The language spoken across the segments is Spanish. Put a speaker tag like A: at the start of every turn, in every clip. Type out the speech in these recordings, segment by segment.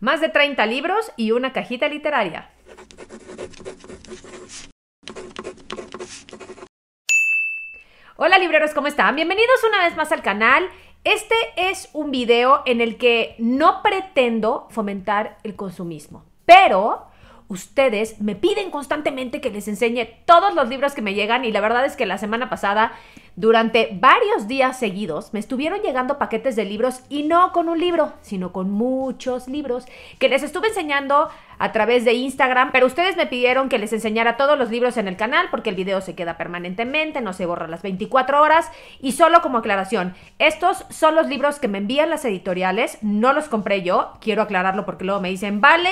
A: más de 30 libros y una cajita literaria. Hola libreros, ¿cómo están? Bienvenidos una vez más al canal. Este es un video en el que no pretendo fomentar el consumismo, pero ustedes me piden constantemente que les enseñe todos los libros que me llegan y la verdad es que la semana pasada, durante varios días seguidos, me estuvieron llegando paquetes de libros y no con un libro, sino con muchos libros que les estuve enseñando a través de Instagram, pero ustedes me pidieron que les enseñara todos los libros en el canal porque el video se queda permanentemente, no se borra las 24 horas y solo como aclaración, estos son los libros que me envían las editoriales, no los compré yo, quiero aclararlo porque luego me dicen, vale,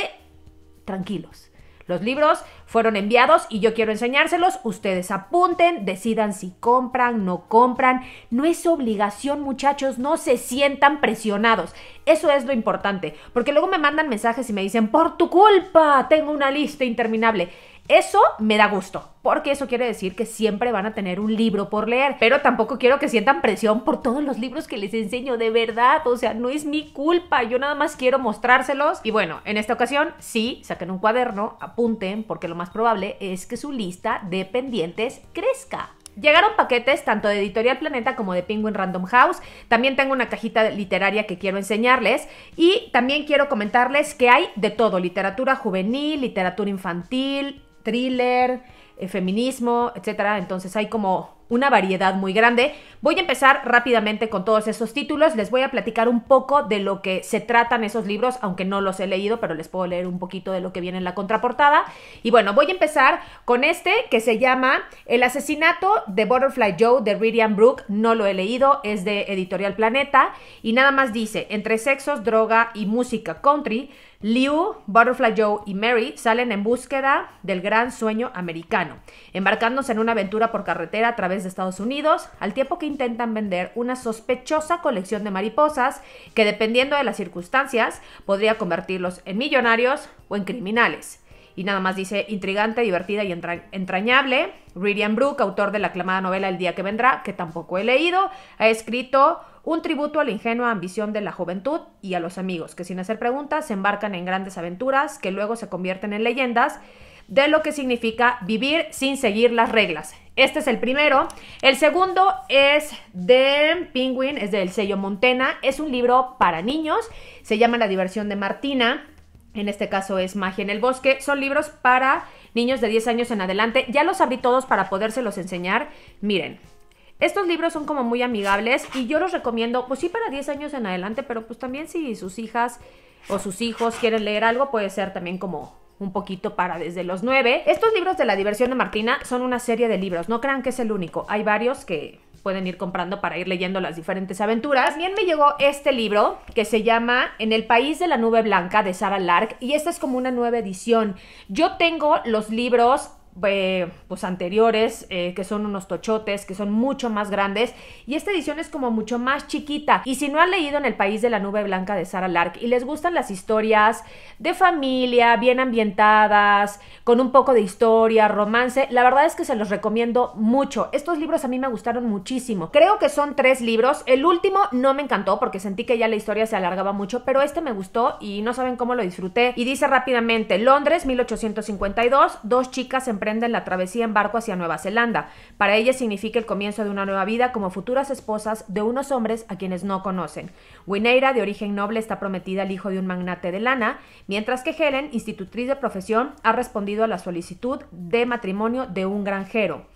A: tranquilos los libros fueron enviados y yo quiero enseñárselos. Ustedes apunten, decidan si compran, no compran. No es obligación, muchachos, no se sientan presionados. Eso es lo importante, porque luego me mandan mensajes y me dicen, por tu culpa, tengo una lista interminable. Eso me da gusto, porque eso quiere decir que siempre van a tener un libro por leer, pero tampoco quiero que sientan presión por todos los libros que les enseño, de verdad, o sea, no es mi culpa, yo nada más quiero mostrárselos. Y bueno, en esta ocasión sí, saquen un cuaderno, apunten, porque lo más probable es que su lista de pendientes crezca. Llegaron paquetes tanto de Editorial Planeta como de Penguin Random House. También tengo una cajita literaria que quiero enseñarles. Y también quiero comentarles que hay de todo, literatura juvenil, literatura infantil, thriller, eh, feminismo, etcétera. Entonces hay como una variedad muy grande. Voy a empezar rápidamente con todos esos títulos. Les voy a platicar un poco de lo que se tratan esos libros, aunque no los he leído, pero les puedo leer un poquito de lo que viene en la contraportada. Y bueno, voy a empezar con este que se llama El asesinato de Butterfly Joe de William Brooke. No lo he leído, es de Editorial Planeta. Y nada más dice, entre sexos, droga y música country, Liu, Butterfly Joe y Mary salen en búsqueda del gran sueño americano, embarcándose en una aventura por carretera a través de Estados Unidos, al tiempo que intentan vender una sospechosa colección de mariposas que dependiendo de las circunstancias podría convertirlos en millonarios o en criminales. Y nada más dice intrigante, divertida y entrañable. Ririan Brooke, autor de la aclamada novela El día que vendrá, que tampoco he leído, ha escrito un tributo a la ingenua ambición de la juventud y a los amigos, que sin hacer preguntas se embarcan en grandes aventuras que luego se convierten en leyendas de lo que significa vivir sin seguir las reglas, este es el primero. El segundo es de Penguin, es del sello Montena. Es un libro para niños. Se llama La diversión de Martina. En este caso es Magia en el Bosque. Son libros para niños de 10 años en adelante. Ya los abrí todos para podérselos enseñar. Miren, estos libros son como muy amigables y yo los recomiendo, pues sí, para 10 años en adelante, pero pues también si sus hijas o sus hijos quieren leer algo, puede ser también como un poquito para desde los nueve. Estos libros de la diversión de Martina son una serie de libros, no crean que es el único, hay varios que pueden ir comprando para ir leyendo las diferentes aventuras. También me llegó este libro que se llama En el país de la nube blanca de Sarah Lark y esta es como una nueva edición. Yo tengo los libros eh, pues anteriores, eh, que son unos tochotes, que son mucho más grandes, y esta edición es como mucho más chiquita. Y si no han leído En el País de la Nube Blanca de Sarah Lark y les gustan las historias de familia, bien ambientadas, con un poco de historia, romance, la verdad es que se los recomiendo mucho. Estos libros a mí me gustaron muchísimo. Creo que son tres libros. El último no me encantó porque sentí que ya la historia se alargaba mucho, pero este me gustó y no saben cómo lo disfruté. Y dice rápidamente, Londres 1852, dos chicas en en la travesía en barco hacia Nueva Zelanda. Para ellas significa el comienzo de una nueva vida como futuras esposas de unos hombres a quienes no conocen. Wineira, de origen noble, está prometida al hijo de un magnate de lana, mientras que Helen, institutriz de profesión, ha respondido a la solicitud de matrimonio de un granjero.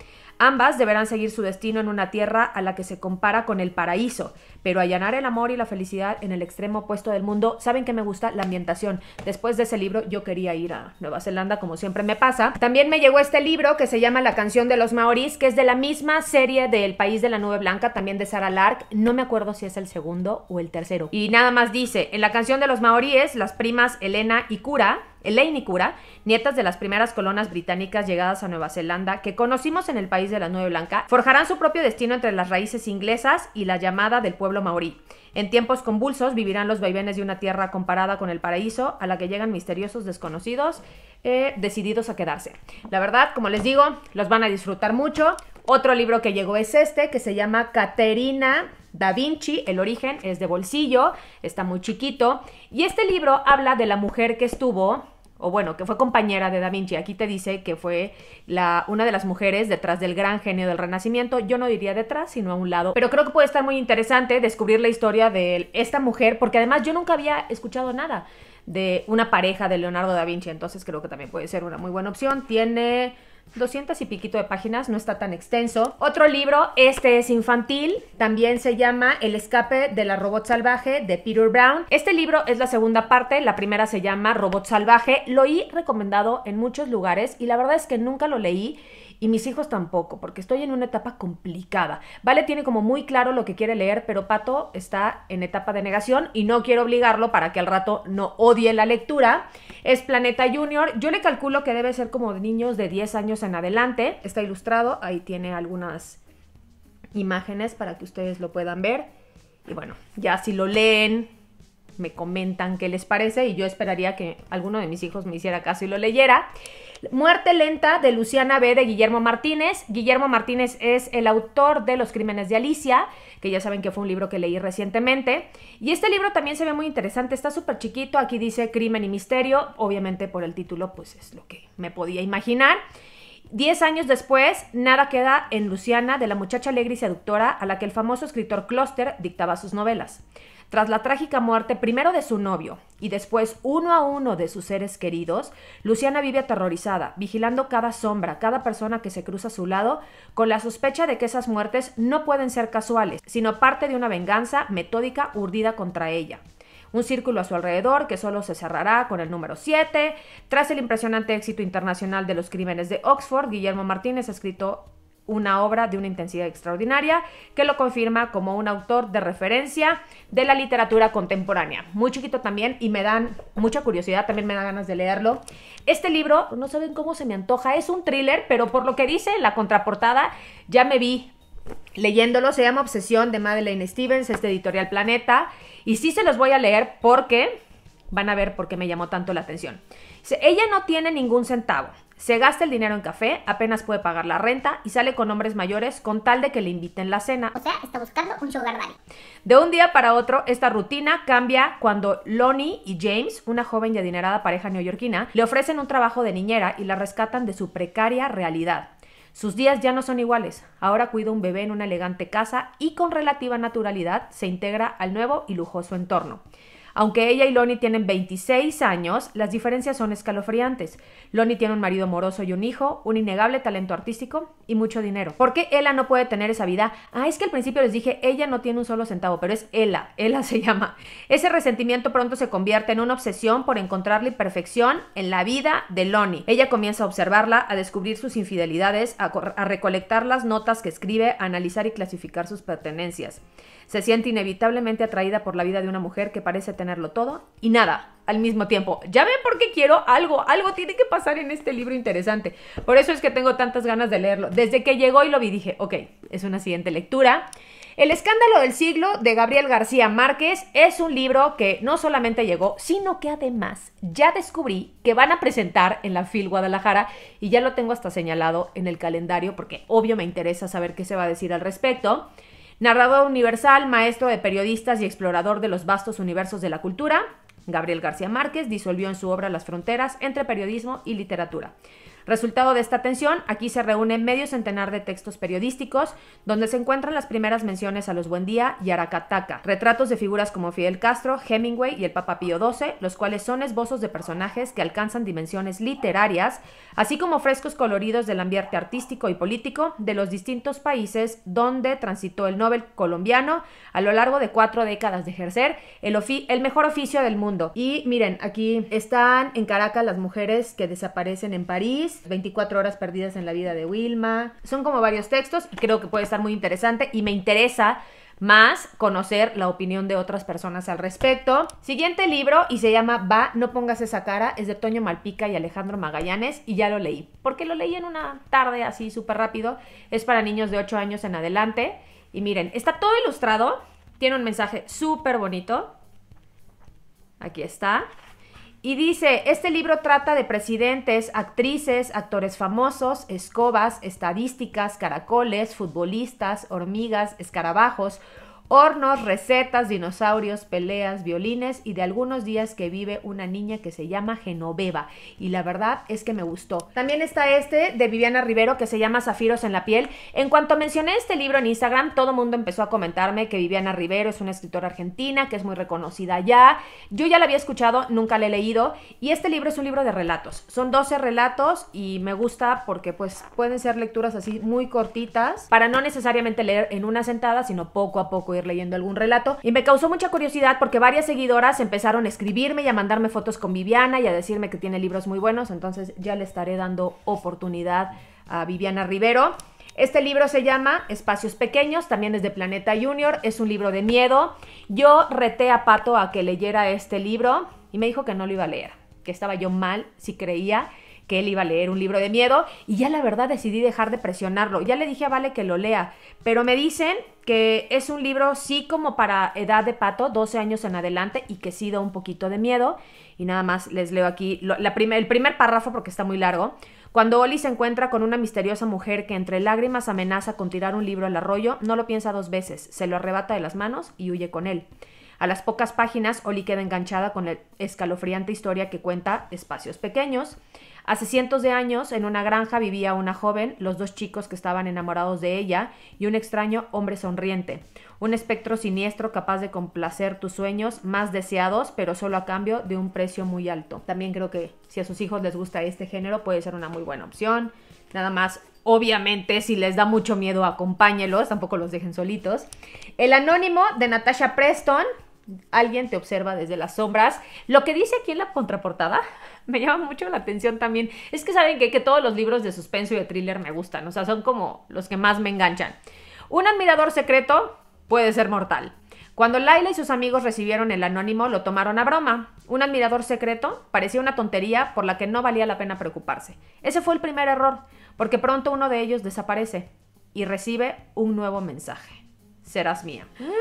A: Ambas deberán seguir su destino en una tierra a la que se compara con el paraíso, pero allanar el amor y la felicidad en el extremo opuesto del mundo. ¿Saben que me gusta? La ambientación. Después de ese libro yo quería ir a Nueva Zelanda, como siempre me pasa. También me llegó este libro que se llama La canción de los Maoríes, que es de la misma serie de El País de la Nube Blanca, también de Sarah Lark. No me acuerdo si es el segundo o el tercero. Y nada más dice, en la canción de los maoríes, las primas Elena y Cura Elaine y Cura, nietas de las primeras colonas británicas llegadas a Nueva Zelanda que conocimos en el país de la Nueva Blanca, forjarán su propio destino entre las raíces inglesas y la llamada del pueblo maorí. En tiempos convulsos vivirán los vaivenes de una tierra comparada con el paraíso a la que llegan misteriosos desconocidos eh, decididos a quedarse. La verdad, como les digo, los van a disfrutar mucho. Otro libro que llegó es este, que se llama Caterina Da Vinci, el origen es de bolsillo, está muy chiquito. Y este libro habla de la mujer que estuvo, o bueno, que fue compañera de Da Vinci. Aquí te dice que fue la, una de las mujeres detrás del gran genio del Renacimiento. Yo no diría detrás, sino a un lado. Pero creo que puede estar muy interesante descubrir la historia de esta mujer, porque además yo nunca había escuchado nada de una pareja de Leonardo da Vinci. Entonces creo que también puede ser una muy buena opción. Tiene 200 y piquito de páginas, no está tan extenso. Otro libro, este es infantil, también se llama El escape de la robot salvaje de Peter Brown. Este libro es la segunda parte, la primera se llama Robot salvaje. Lo he recomendado en muchos lugares y la verdad es que nunca lo leí y mis hijos tampoco, porque estoy en una etapa complicada. Vale tiene como muy claro lo que quiere leer, pero Pato está en etapa de negación y no quiero obligarlo para que al rato no odie la lectura. Es Planeta Junior, yo le calculo que debe ser como de niños de 10 años en adelante, está ilustrado, ahí tiene algunas imágenes para que ustedes lo puedan ver. Y bueno, ya si lo leen, me comentan qué les parece y yo esperaría que alguno de mis hijos me hiciera caso y lo leyera. Muerte lenta de Luciana B. de Guillermo Martínez. Guillermo Martínez es el autor de Los Crímenes de Alicia, que ya saben que fue un libro que leí recientemente. Y este libro también se ve muy interesante, está súper chiquito, aquí dice Crimen y Misterio, obviamente por el título pues es lo que me podía imaginar. Diez años después, nada queda en Luciana de la muchacha alegre y seductora a la que el famoso escritor Closter dictaba sus novelas. Tras la trágica muerte primero de su novio y después uno a uno de sus seres queridos, Luciana vive aterrorizada, vigilando cada sombra, cada persona que se cruza a su lado, con la sospecha de que esas muertes no pueden ser casuales, sino parte de una venganza metódica urdida contra ella un círculo a su alrededor que solo se cerrará con el número 7. Tras el impresionante éxito internacional de los crímenes de Oxford, Guillermo Martínez escrito, una obra de una intensidad extraordinaria que lo confirma como un autor de referencia de la literatura contemporánea. Muy chiquito también y me dan mucha curiosidad, también me dan ganas de leerlo. Este libro, no saben cómo se me antoja, es un thriller, pero por lo que dice la contraportada, ya me vi leyéndolo. Se llama Obsesión de Madeleine Stevens, este editorial Planeta. Y sí se los voy a leer porque van a ver por qué me llamó tanto la atención. Ella no tiene ningún centavo. Se gasta el dinero en café, apenas puede pagar la renta y sale con hombres mayores con tal de que le inviten la cena. O sea, está buscando un sugar daddy. De un día para otro, esta rutina cambia cuando Lonnie y James, una joven y adinerada pareja neoyorquina, le ofrecen un trabajo de niñera y la rescatan de su precaria realidad. Sus días ya no son iguales. Ahora cuida un bebé en una elegante casa y con relativa naturalidad se integra al nuevo y lujoso entorno. Aunque ella y Lonnie tienen 26 años, las diferencias son escalofriantes. Lonnie tiene un marido amoroso y un hijo, un innegable talento artístico y mucho dinero. ¿Por qué Ella no puede tener esa vida? Ah, es que al principio les dije, ella no tiene un solo centavo, pero es Ella, Ella se llama. Ese resentimiento pronto se convierte en una obsesión por encontrar la imperfección en la vida de Lonnie. Ella comienza a observarla, a descubrir sus infidelidades, a, a recolectar las notas que escribe, a analizar y clasificar sus pertenencias se siente inevitablemente atraída por la vida de una mujer que parece tenerlo todo y nada al mismo tiempo. Ya ven por qué quiero algo, algo tiene que pasar en este libro interesante. Por eso es que tengo tantas ganas de leerlo. Desde que llegó y lo vi dije, ok, es una siguiente lectura. El escándalo del siglo de Gabriel García Márquez es un libro que no solamente llegó, sino que además ya descubrí que van a presentar en la FIL Guadalajara y ya lo tengo hasta señalado en el calendario porque obvio me interesa saber qué se va a decir al respecto narrador universal, maestro de periodistas y explorador de los vastos universos de la cultura, Gabriel García Márquez disolvió en su obra las fronteras entre periodismo y literatura. Resultado de esta tensión, aquí se reúnen medio centenar de textos periodísticos, donde se encuentran las primeras menciones a los Buendía y Aracataca, retratos de figuras como Fidel Castro, Hemingway y el Papa Pío XII, los cuales son esbozos de personajes que alcanzan dimensiones literarias, así como frescos coloridos del ambiente artístico y político de los distintos países donde transitó el Nobel colombiano a lo largo de cuatro décadas de ejercer el, el mejor oficio del mundo. Y miren, aquí están en Caracas las mujeres que desaparecen en París, 24 horas perdidas en la vida de Wilma. Son como varios textos y creo que puede estar muy interesante y me interesa más conocer la opinión de otras personas al respecto. Siguiente libro y se llama Va, no pongas esa cara, es de Toño Malpica y Alejandro Magallanes y ya lo leí, porque lo leí en una tarde así súper rápido, es para niños de 8 años en adelante y miren, está todo ilustrado, tiene un mensaje súper bonito, aquí está, y dice, este libro trata de presidentes, actrices, actores famosos, escobas, estadísticas, caracoles, futbolistas, hormigas, escarabajos, hornos, recetas, dinosaurios, peleas, violines y de algunos días que vive una niña que se llama Genoveva. Y la verdad es que me gustó. También está este de Viviana Rivero que se llama Zafiros en la piel. En cuanto mencioné este libro en Instagram, todo el mundo empezó a comentarme que Viviana Rivero es una escritora argentina que es muy reconocida ya. Yo ya la había escuchado, nunca la he leído. Y este libro es un libro de relatos. Son 12 relatos y me gusta porque pues pueden ser lecturas así muy cortitas para no necesariamente leer en una sentada, sino poco a poco leyendo algún relato. Y me causó mucha curiosidad porque varias seguidoras empezaron a escribirme y a mandarme fotos con Viviana y a decirme que tiene libros muy buenos, entonces ya le estaré dando oportunidad a Viviana Rivero. Este libro se llama Espacios Pequeños, también es de Planeta Junior, es un libro de miedo. Yo reté a Pato a que leyera este libro y me dijo que no lo iba a leer, que estaba yo mal si creía que él iba a leer un libro de miedo y ya la verdad decidí dejar de presionarlo. Ya le dije a Vale que lo lea, pero me dicen que es un libro sí como para edad de pato, 12 años en adelante y que sí da un poquito de miedo. Y nada más les leo aquí el primer párrafo porque está muy largo. Cuando Oli se encuentra con una misteriosa mujer que entre lágrimas amenaza con tirar un libro al arroyo, no lo piensa dos veces, se lo arrebata de las manos y huye con él. A las pocas páginas, Oli queda enganchada con la escalofriante historia que cuenta Espacios Pequeños. Hace cientos de años, en una granja vivía una joven, los dos chicos que estaban enamorados de ella y un extraño hombre sonriente, un espectro siniestro capaz de complacer tus sueños más deseados, pero solo a cambio de un precio muy alto. También creo que si a sus hijos les gusta este género puede ser una muy buena opción. Nada más Obviamente, si les da mucho miedo, acompáñelos, tampoco los dejen solitos. El anónimo de Natasha Preston, alguien te observa desde las sombras. Lo que dice aquí en la contraportada me llama mucho la atención también. Es que saben que, todos los libros de suspenso y de thriller me gustan, o sea, son como los que más me enganchan. Un admirador secreto puede ser mortal. Cuando Laila y sus amigos recibieron el anónimo, lo tomaron a broma. Un admirador secreto parecía una tontería por la que no valía la pena preocuparse. Ese fue el primer error, porque pronto uno de ellos desaparece y recibe un nuevo mensaje. Serás mía. ¡Ah!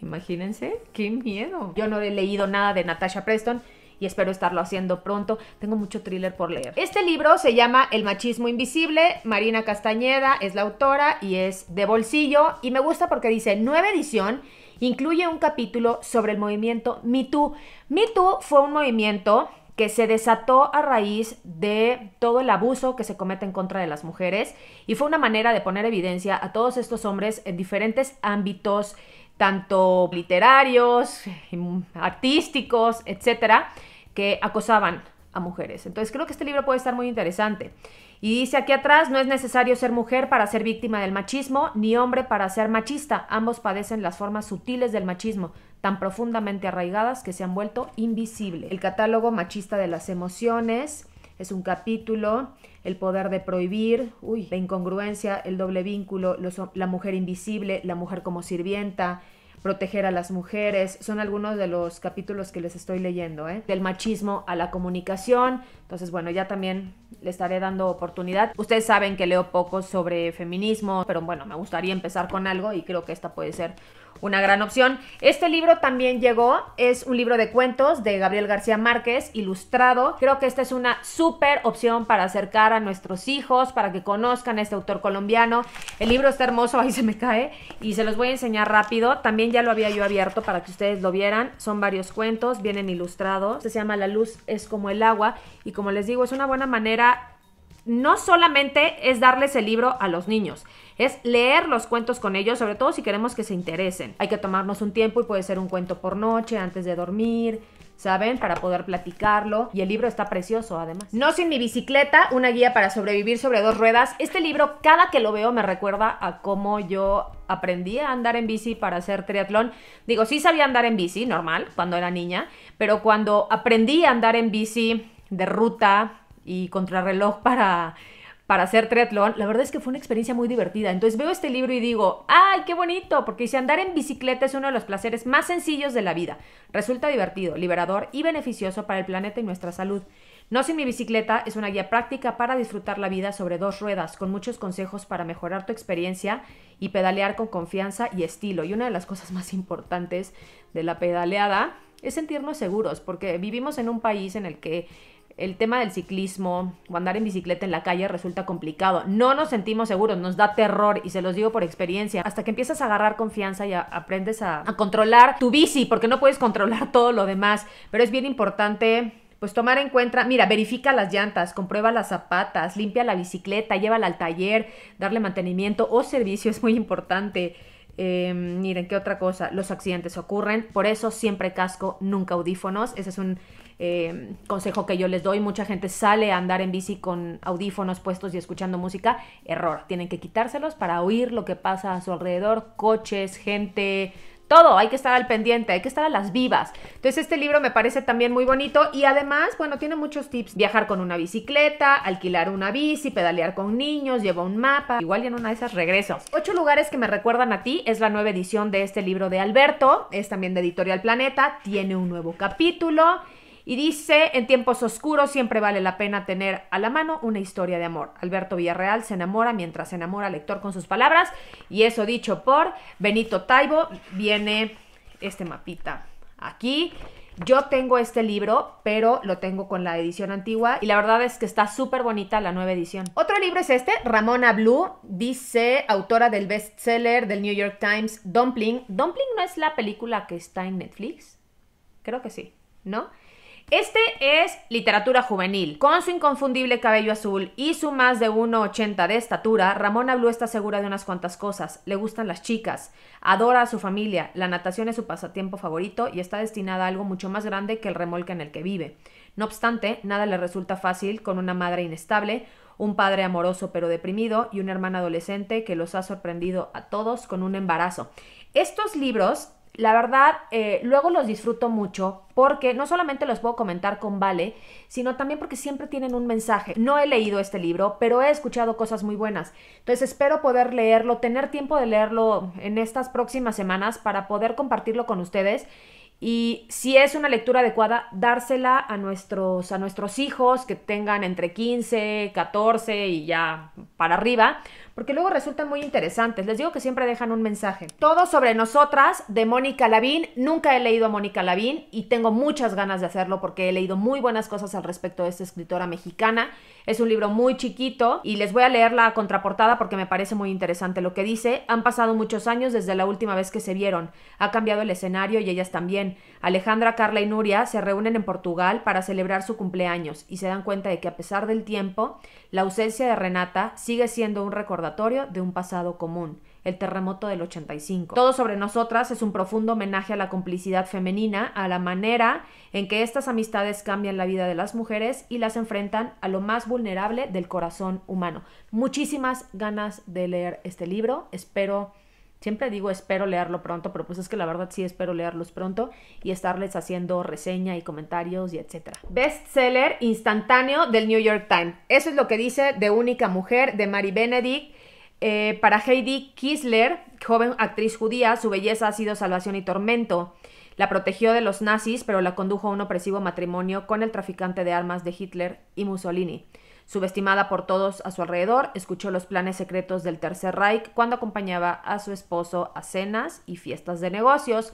A: Imagínense, qué miedo. Yo no he leído nada de Natasha Preston y espero estarlo haciendo pronto. Tengo mucho thriller por leer. Este libro se llama El machismo invisible. Marina Castañeda es la autora y es de bolsillo y me gusta porque dice nueva edición. Incluye un capítulo sobre el movimiento Me Too. Me Too fue un movimiento que se desató a raíz de todo el abuso que se comete en contra de las mujeres y fue una manera de poner evidencia a todos estos hombres en diferentes ámbitos tanto literarios, artísticos, etcétera, que acosaban a mujeres. Entonces creo que este libro puede estar muy interesante. Y dice aquí atrás, no es necesario ser mujer para ser víctima del machismo, ni hombre para ser machista. Ambos padecen las formas sutiles del machismo, tan profundamente arraigadas que se han vuelto invisibles. El catálogo machista de las emociones es un capítulo, el poder de prohibir, uy, la incongruencia, el doble vínculo, la mujer invisible, la mujer como sirvienta, proteger a las mujeres, son algunos de los capítulos que les estoy leyendo, ¿eh? del machismo a la comunicación, entonces bueno, ya también le estaré dando oportunidad. Ustedes saben que leo poco sobre feminismo, pero bueno, me gustaría empezar con algo y creo que esta puede ser una gran opción. Este libro también llegó, es un libro de cuentos de Gabriel García Márquez, ilustrado. Creo que esta es una súper opción para acercar a nuestros hijos, para que conozcan a este autor colombiano. El libro está hermoso, ahí se me cae, y se los voy a enseñar rápido. También ya lo había yo abierto para que ustedes lo vieran. Son varios cuentos, vienen ilustrados. Este se llama La luz es como el agua, y como les digo, es una buena manera no solamente es darles el libro a los niños, es leer los cuentos con ellos, sobre todo si queremos que se interesen. Hay que tomarnos un tiempo y puede ser un cuento por noche, antes de dormir, ¿saben? Para poder platicarlo. Y el libro está precioso, además. No sin mi bicicleta, una guía para sobrevivir sobre dos ruedas. Este libro, cada que lo veo, me recuerda a cómo yo aprendí a andar en bici para hacer triatlón. Digo, sí sabía andar en bici, normal, cuando era niña, pero cuando aprendí a andar en bici de ruta y contrarreloj para para hacer triatlón, la verdad es que fue una experiencia muy divertida. Entonces veo este libro y digo, ¡ay, qué bonito! Porque dice, andar en bicicleta es uno de los placeres más sencillos de la vida. Resulta divertido, liberador y beneficioso para el planeta y nuestra salud. No sin mi bicicleta es una guía práctica para disfrutar la vida sobre dos ruedas, con muchos consejos para mejorar tu experiencia y pedalear con confianza y estilo. Y una de las cosas más importantes de la pedaleada es sentirnos seguros, porque vivimos en un país en el que el tema del ciclismo o andar en bicicleta en la calle resulta complicado. No nos sentimos seguros, nos da terror y se los digo por experiencia. Hasta que empiezas a agarrar confianza y aprendes a, controlar tu bici porque no puedes controlar todo lo demás. Pero es bien importante pues tomar en cuenta, mira, verifica las llantas, comprueba las zapatas, limpia la bicicleta, llévala al taller, darle mantenimiento o oh, servicio es muy importante. Em, miren, ¿qué otra cosa? Los accidentes ocurren, por eso siempre casco, nunca audífonos. Ese es un Em, consejo que yo les doy. Mucha gente sale a andar en bici con audífonos puestos y escuchando música. Error. Tienen que quitárselos para oír lo que pasa a su alrededor. Coches, gente, todo, hay que estar al pendiente, hay que estar a las vivas. Entonces este libro me parece también muy bonito y además, bueno, tiene muchos tips. Viajar con una bicicleta, alquilar una bici, pedalear con niños, lleva un mapa, igual y en una de esas regreso. Ocho lugares que me recuerdan a ti es la nueva edición de este libro de Alberto, es también de Editorial Planeta, tiene un nuevo capítulo y dice, en tiempos oscuros siempre vale la pena tener a la mano una historia de amor. Alberto Villarreal se enamora mientras se enamora al lector con sus palabras. Y eso dicho por Benito Taibo, viene este mapita aquí. Yo tengo este libro, pero lo tengo con la edición antigua y la verdad es que está súper bonita la nueva edición. Otro libro es este, Ramona Blue, dice autora del bestseller del New York Times, Dumpling. Dumpling no es la película que está en Netflix, creo que sí, ¿no? Este es literatura juvenil. Con su inconfundible cabello azul y su más de 1,80 de estatura, Ramón Blue está segura de unas cuantas cosas. Le gustan las chicas, adora a su familia, la natación es su pasatiempo favorito y está destinada a algo mucho más grande que el remolque en el que vive. No obstante, nada le resulta fácil con una madre inestable, un padre amoroso pero deprimido y una hermana adolescente que los ha sorprendido a todos con un embarazo. Estos libros la verdad, eh, luego los disfruto mucho porque no solamente los puedo comentar con Vale, sino también porque siempre tienen un mensaje. No he leído este libro, pero he escuchado cosas muy buenas. Entonces espero poder leerlo, tener tiempo de leerlo en estas próximas semanas para poder compartirlo con ustedes. Y si es una lectura adecuada, dársela a nuestros, a nuestros hijos que tengan entre 15, 14 y ya para arriba, porque luego resultan muy interesantes. Les digo que siempre dejan un mensaje. Todo sobre nosotras de Mónica Lavín. Nunca he leído a Mónica Lavín y tengo muchas ganas de hacerlo porque he leído muy buenas cosas al respecto de esta escritora mexicana. Es un libro muy chiquito y les voy a leer la contraportada porque me parece muy interesante lo que dice. Han pasado muchos años desde la última vez que se vieron. Ha cambiado el escenario y ellas también. Alejandra, Carla y Nuria se reúnen en Portugal para celebrar su cumpleaños y se dan cuenta de que a pesar del tiempo, la ausencia de Renata sigue siendo un recordatorio de un pasado común, el terremoto del 85. Todo sobre nosotras es un profundo homenaje a la complicidad femenina, a la manera en que estas amistades cambian la vida de las mujeres y las enfrentan a lo más vulnerable del corazón humano. Muchísimas ganas de leer este libro, espero Siempre digo espero leerlo pronto, pero pues es que la verdad sí espero leerlos pronto y estarles haciendo reseña y comentarios y etcétera. Bestseller instantáneo del New York Times. Eso es lo que dice de Única Mujer de Mary Benedict. Eh, para Heidi Kisler, joven actriz judía, su belleza ha sido salvación y tormento. La protegió de los nazis, pero la condujo a un opresivo matrimonio con el traficante de armas de Hitler y Mussolini. Subestimada por todos a su alrededor, escuchó los planes secretos del Tercer Reich cuando acompañaba a su esposo a cenas y fiestas de negocios.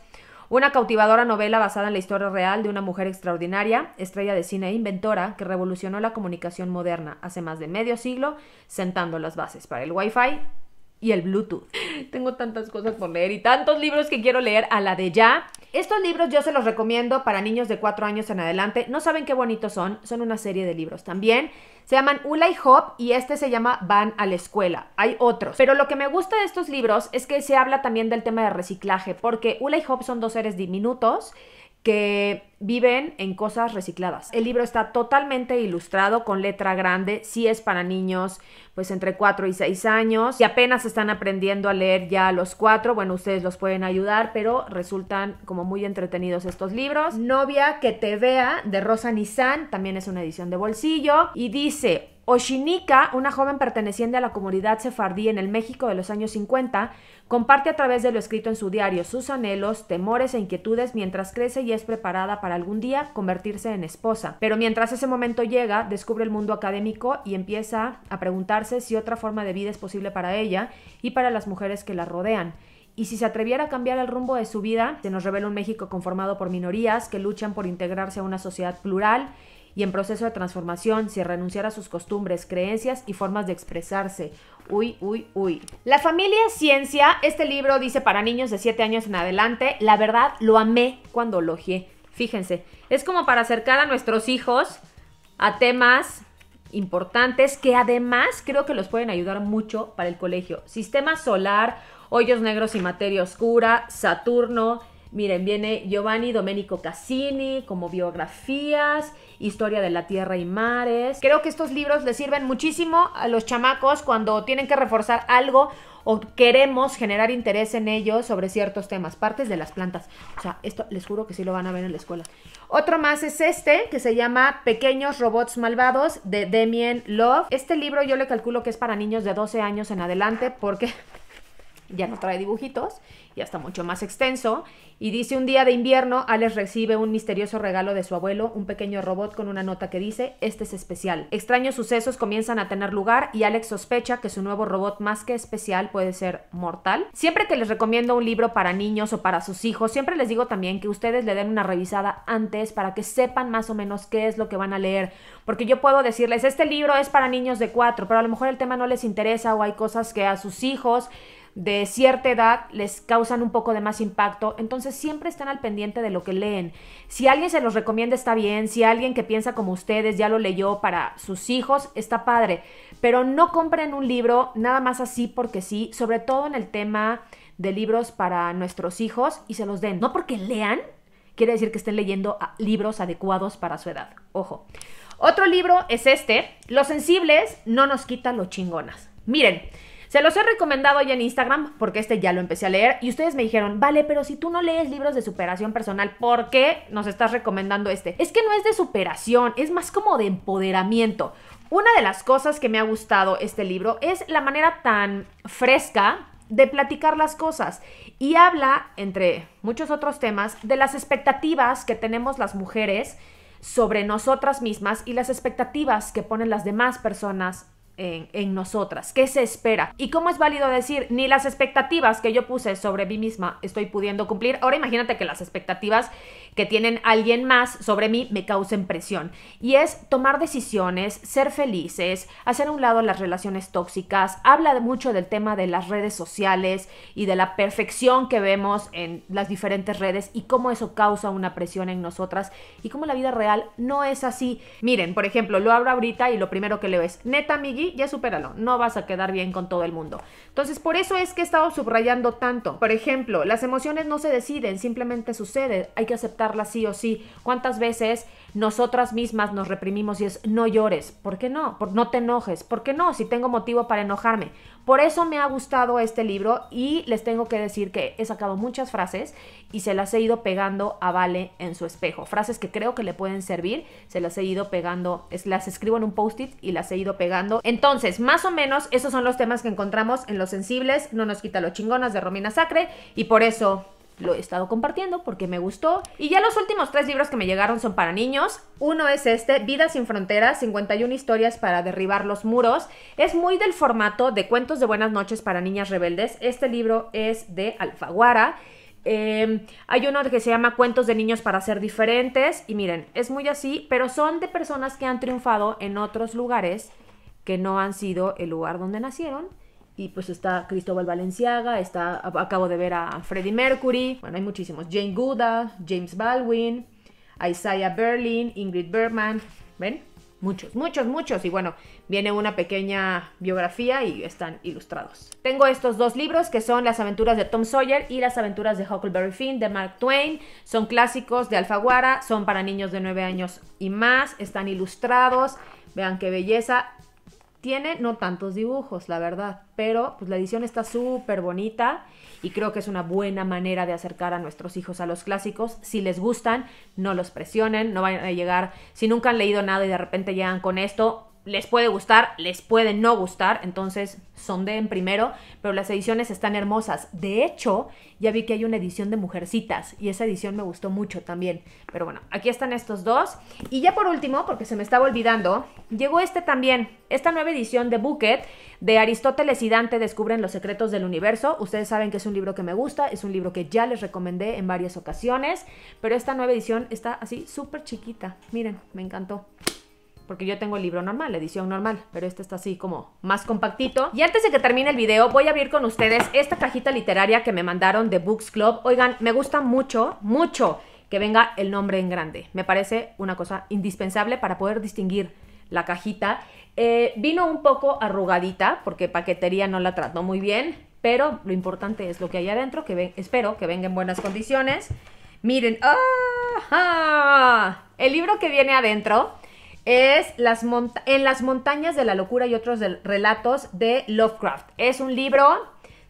A: Una cautivadora novela basada en la historia real de una mujer extraordinaria, estrella de cine e inventora que revolucionó la comunicación moderna hace más de medio siglo, sentando las bases para el Wi-Fi y el Bluetooth. Tengo tantas cosas por leer y tantos libros que quiero leer a la de ya. Estos libros yo se los recomiendo para niños de 4 años en adelante. No saben qué bonitos son, son una serie de libros también. Se llaman Ula y Hop y este se llama Van a la escuela. Hay otros. Pero lo que me gusta de estos libros es que se habla también del tema de reciclaje, porque Ula y Hop son dos seres diminutos que viven en cosas recicladas. El libro está totalmente ilustrado con letra grande, sí es para niños pues entre 4 y 6 años y apenas están aprendiendo a leer ya los 4, bueno, ustedes los pueden ayudar, pero resultan como muy entretenidos estos libros. Novia que te vea de Rosa Nissan, también es una edición de bolsillo y dice, Oshinika, una joven perteneciente a la comunidad sefardí en el México de los años 50, Comparte a través de lo escrito en su diario sus anhelos, temores e inquietudes mientras crece y es preparada para algún día convertirse en esposa. Pero mientras ese momento llega, descubre el mundo académico y empieza a preguntarse si otra forma de vida es posible para ella y para las mujeres que la rodean. Y si se atreviera a cambiar el rumbo de su vida, se nos revela un México conformado por minorías que luchan por integrarse a una sociedad plural y en proceso de transformación si renunciar a sus costumbres, creencias y formas de expresarse. Uy, uy, uy. La familia Ciencia, este libro dice para niños de 7 años en adelante, la verdad lo amé cuando lo elogié. Fíjense, es como para acercar a nuestros hijos a temas importantes que además creo que los pueden ayudar mucho para el colegio. Sistema solar, hoyos negros y materia oscura, Saturno, Miren, viene Giovanni Domenico Cassini como biografías, historia de la tierra y mares. Creo que estos libros les sirven muchísimo a los chamacos cuando tienen que reforzar algo o queremos generar interés en ellos sobre ciertos temas, partes de las plantas. O sea, esto les juro que sí lo van a ver en la escuela. Otro más es este, que se llama Pequeños Robots Malvados, de Damien Love. Este libro yo le calculo que es para niños de 12 años en adelante, porque ya no trae dibujitos, ya está mucho más extenso. Y dice, un día de invierno, Alex recibe un misterioso regalo de su abuelo, un pequeño robot con una nota que dice, este es especial. Extraños sucesos comienzan a tener lugar y Alex sospecha que su nuevo robot más que especial puede ser mortal. Siempre que les recomiendo un libro para niños o para sus hijos, siempre les digo también que ustedes le den una revisada antes para que sepan más o menos qué es lo que van a leer. Porque yo puedo decirles, este libro es para niños de cuatro, pero a lo mejor el tema no les interesa o hay cosas que a sus hijos de cierta edad les causan un poco de más impacto, entonces siempre están al pendiente de lo que leen. Si alguien se los recomienda está bien, si alguien que piensa como ustedes ya lo leyó para sus hijos está padre, pero no compren un libro nada más así porque sí, sobre todo en el tema de libros para nuestros hijos y se los den, no porque lean, quiere decir que estén leyendo libros adecuados para su edad. Ojo. Otro libro es este, Los sensibles no nos quitan los chingonas. Miren, se los he recomendado ya en Instagram porque este ya lo empecé a leer y ustedes me dijeron, vale, pero si tú no lees libros de superación personal, ¿por qué nos estás recomendando este? Es que no es de superación, es más como de empoderamiento. Una de las cosas que me ha gustado este libro es la manera tan fresca de platicar las cosas y habla, entre muchos otros temas, de las expectativas que tenemos las mujeres sobre nosotras mismas y las expectativas que ponen las demás personas en, nosotras, qué se espera y cómo es válido decir, ni las expectativas que yo puse sobre mí misma estoy pudiendo cumplir. Ahora imagínate que las expectativas que tienen alguien más sobre mí me causen presión. Y es tomar decisiones, ser felices, hacer a un lado las relaciones tóxicas, habla mucho del tema de las redes sociales y de la perfección que vemos en las diferentes redes y cómo eso causa una presión en nosotras y cómo la vida real no es así. Miren, por ejemplo, lo abro ahorita y lo primero que leo es, neta, Migi, ya supéralo, no vas a quedar bien con todo el mundo. Entonces, por eso es que he estado subrayando tanto. Por ejemplo, las emociones no se deciden, simplemente sucede, hay que aceptar aceptarla sí o sí. ¿Cuántas veces nosotras mismas nos reprimimos y es no llores? ¿Por qué no? Por, no te enojes. ¿Por qué no? Si tengo motivo para enojarme. Por eso me ha gustado este libro y les tengo que decir que he sacado muchas frases y se las he ido pegando a Vale en su espejo. Frases que creo que le pueden servir, se las he ido pegando, es, las escribo en un post-it y las he ido pegando. Entonces, más o menos, esos son los temas que encontramos en Los Sensibles, No nos quita los chingonas de Romina Sacre y por eso lo he estado compartiendo porque me gustó. Y ya los últimos tres libros que me llegaron son para niños. Uno es este, Vidas sin Fronteras, 51 historias para derribar los muros. Es muy del formato de cuentos de buenas noches para niñas rebeldes. Este libro es de Alfaguara. Em, hay uno que se llama Cuentos de niños para ser diferentes. Y miren, es muy así, pero son de personas que han triunfado en otros lugares que no han sido el lugar donde nacieron y pues está Cristóbal Valenciaga, está, acabo de ver a Freddie Mercury, bueno, hay muchísimos, Jane Goodall, James Baldwin, Isaiah Berlin, Ingrid Bergman, ¿ven? Muchos, muchos, muchos. Y bueno, viene una pequeña biografía y están ilustrados. Tengo estos dos libros que son Las aventuras de Tom Sawyer y Las aventuras de Huckleberry Finn de Mark Twain. Son clásicos de Alfaguara, son para niños de 9 años y más, están ilustrados. Vean qué belleza. Tiene no tantos dibujos, la verdad, pero pues la edición está súper bonita y creo que es una buena manera de acercar a nuestros hijos a los clásicos. Si les gustan, no los presionen, no vayan a llegar, si nunca han leído nada y de repente llegan con esto, les puede gustar, les puede no gustar, entonces sondeen primero, pero las ediciones están hermosas. De hecho, ya vi que hay una edición de Mujercitas y esa edición me gustó mucho también. Pero bueno, aquí están estos dos. Y ya por último, porque se me estaba olvidando, llegó este también, esta nueva edición de Bucket de Aristóteles y Dante descubren los secretos del universo. Ustedes saben que es un libro que me gusta, es un libro que ya les recomendé en varias ocasiones, pero esta nueva edición está así súper chiquita. Miren, me encantó porque yo tengo el libro normal, la edición normal, pero este está así como más compactito. Y antes de que termine el video, voy a abrir con ustedes esta cajita literaria que me mandaron de Books Club. Oigan, me gusta mucho, mucho que venga el nombre en grande. Me parece una cosa indispensable para poder distinguir la cajita. Eh, vino un poco arrugadita porque paquetería no la trató muy bien, pero lo importante es lo que hay adentro, que espero que venga en buenas condiciones. Miren, ¡Ah! el libro que viene adentro es las En las montañas de la locura y otros relatos de Lovecraft. Es un libro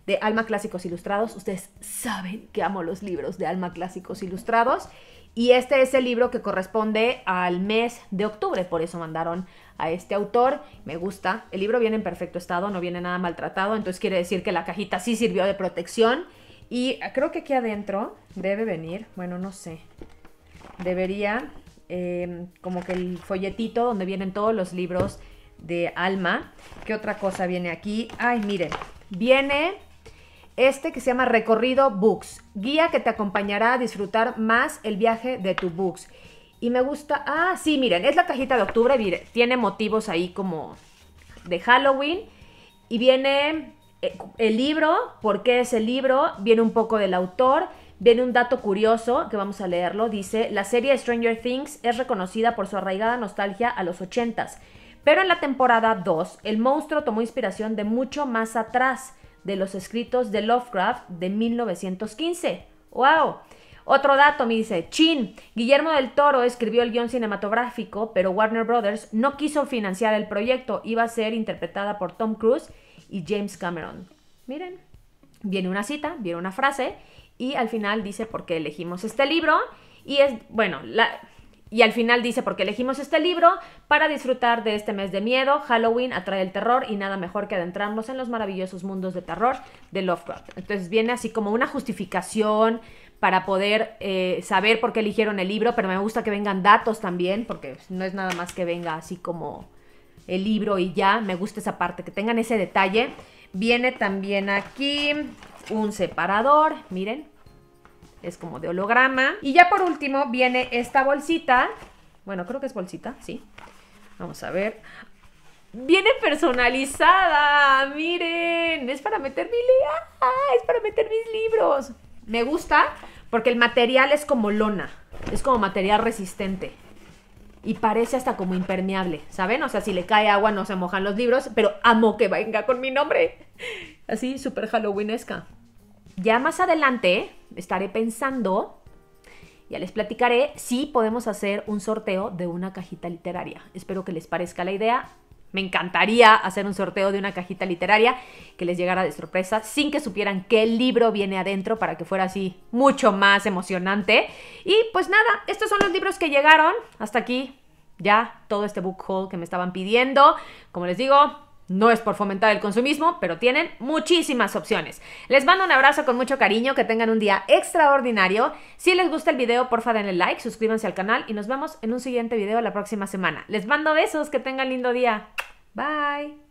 A: de Alma Clásicos Ilustrados. Ustedes saben que amo los libros de Alma Clásicos Ilustrados. Y este es el libro que corresponde al mes de octubre, por eso mandaron a este autor. Me gusta. El libro viene en perfecto estado, no viene nada maltratado, entonces quiere decir que la cajita sí sirvió de protección. Y creo que aquí adentro debe venir, bueno, no sé, debería Em, como que el folletito donde vienen todos los libros de Alma. ¿Qué otra cosa viene aquí? Ay, miren, viene este que se llama Recorrido Books, guía que te acompañará a disfrutar más el viaje de tu books. Y me gusta, ah, sí, miren, es la cajita de octubre, tiene motivos ahí como de Halloween. Y viene eh, el libro, por qué es el libro, viene un poco del autor Viene un dato curioso que vamos a leerlo. Dice, la serie Stranger Things es reconocida por su arraigada nostalgia a los 80s, pero en la temporada 2 el monstruo tomó inspiración de mucho más atrás, de los escritos de Lovecraft de 1915. ¡Wow! Otro dato me dice, chin, Guillermo del Toro escribió el guión cinematográfico, pero Warner Brothers no quiso financiar el proyecto, iba a ser interpretada por Tom Cruise y James Cameron. Miren, viene una cita, viene una frase y al final dice por qué elegimos este libro y es, bueno, la, y al final dice por qué elegimos este libro para disfrutar de este mes de miedo. Halloween atrae el terror y nada mejor que adentrarnos en los maravillosos mundos de terror de Lovecraft. Entonces viene así como una justificación para poder eh, saber por qué eligieron el libro, pero me gusta que vengan datos también, porque no es nada más que venga así como el libro y ya. Me gusta esa parte, que tengan ese detalle. Viene también aquí un separador, miren, es como de holograma. Y ya por último viene esta bolsita, bueno, creo que es bolsita, sí. Vamos a ver. Viene personalizada, miren, es para meter mi ah, es para meter mis libros. Me gusta porque el material es como lona, es como material resistente y parece hasta como impermeable, ¿saben? O sea, si le cae agua no se mojan los libros, pero amo que venga con mi nombre. Así, súper halloweenesca. Ya más adelante estaré pensando, ya les platicaré, si podemos hacer un sorteo de una cajita literaria. Espero que les parezca la idea. Me encantaría hacer un sorteo de una cajita literaria que les llegara de sorpresa sin que supieran qué libro viene adentro para que fuera así mucho más emocionante. Y pues nada, estos son los libros que llegaron. Hasta aquí ya todo este book haul que me estaban pidiendo. Como les digo, no es por fomentar el consumismo, pero tienen muchísimas opciones. Les mando un abrazo con mucho cariño, que tengan un día extraordinario. Si les gusta el video, porfa denle like, suscríbanse al canal y nos vemos en un siguiente video la próxima semana. Les mando besos, que tengan lindo día. Bye.